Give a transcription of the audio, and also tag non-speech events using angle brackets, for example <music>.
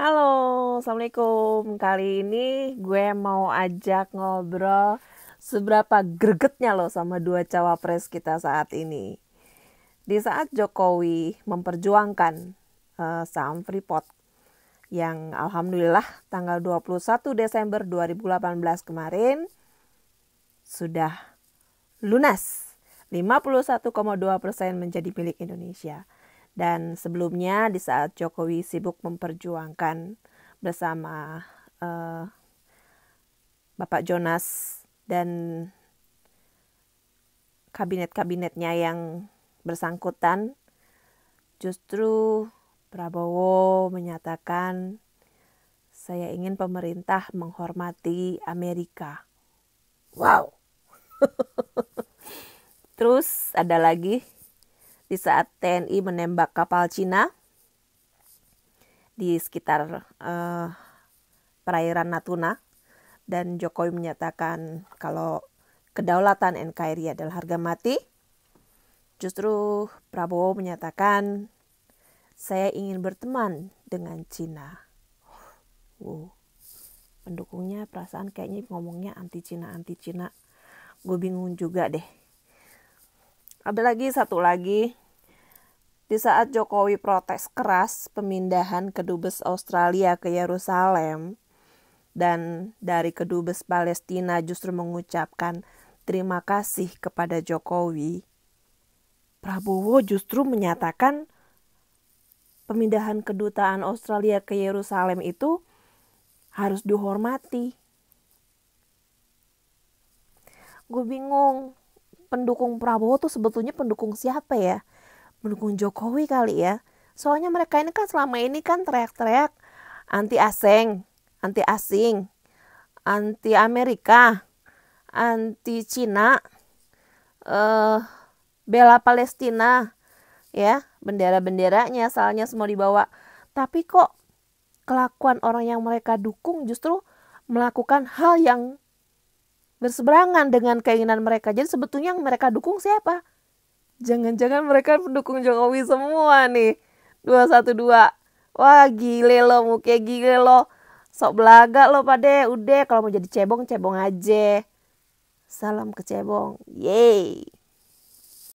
Halo, Assalamualaikum. Kali ini gue mau ajak ngobrol seberapa gregetnya lo sama dua cawapres kita saat ini. Di saat Jokowi memperjuangkan uh, saham Freeport yang alhamdulillah tanggal 21 Desember 2018 kemarin sudah lunas 51,2% menjadi milik Indonesia. Dan sebelumnya di saat Jokowi sibuk memperjuangkan bersama uh, Bapak Jonas dan kabinet-kabinetnya yang bersangkutan, justru Prabowo menyatakan saya ingin pemerintah menghormati Amerika. Wow. <laughs> Terus ada lagi di saat TNI menembak kapal Cina di sekitar uh, perairan Natuna dan Jokowi menyatakan kalau kedaulatan NKRI adalah harga mati. Justru Prabowo menyatakan saya ingin berteman dengan Cina. Wow. Pendukungnya perasaan kayaknya ngomongnya anti Cina anti Cina. Gue bingung juga deh. Ada lagi satu lagi di saat Jokowi protes keras pemindahan kedubes Australia ke Yerusalem dan dari kedubes Palestina justru mengucapkan terima kasih kepada Jokowi, Prabowo justru menyatakan pemindahan kedutaan Australia ke Yerusalem itu harus dihormati. Gue bingung, pendukung Prabowo tuh sebetulnya pendukung siapa ya? mendukung Jokowi kali ya. Soalnya mereka ini kan selama ini kan teriak-teriak anti asing, anti asing, anti Amerika, anti Cina, eh bela Palestina, ya bendera-benderanya, soalnya semua dibawa. Tapi kok kelakuan orang yang mereka dukung justru melakukan hal yang berseberangan dengan keinginan mereka. Jadi sebetulnya yang mereka dukung siapa? Jangan-jangan mereka pendukung Jokowi semua nih. 212. Wah gile lo, muka gile lo. Sok belaga lo pade, udah kalau mau jadi cebong, cebong aja. Salam ke cebong. Yeay.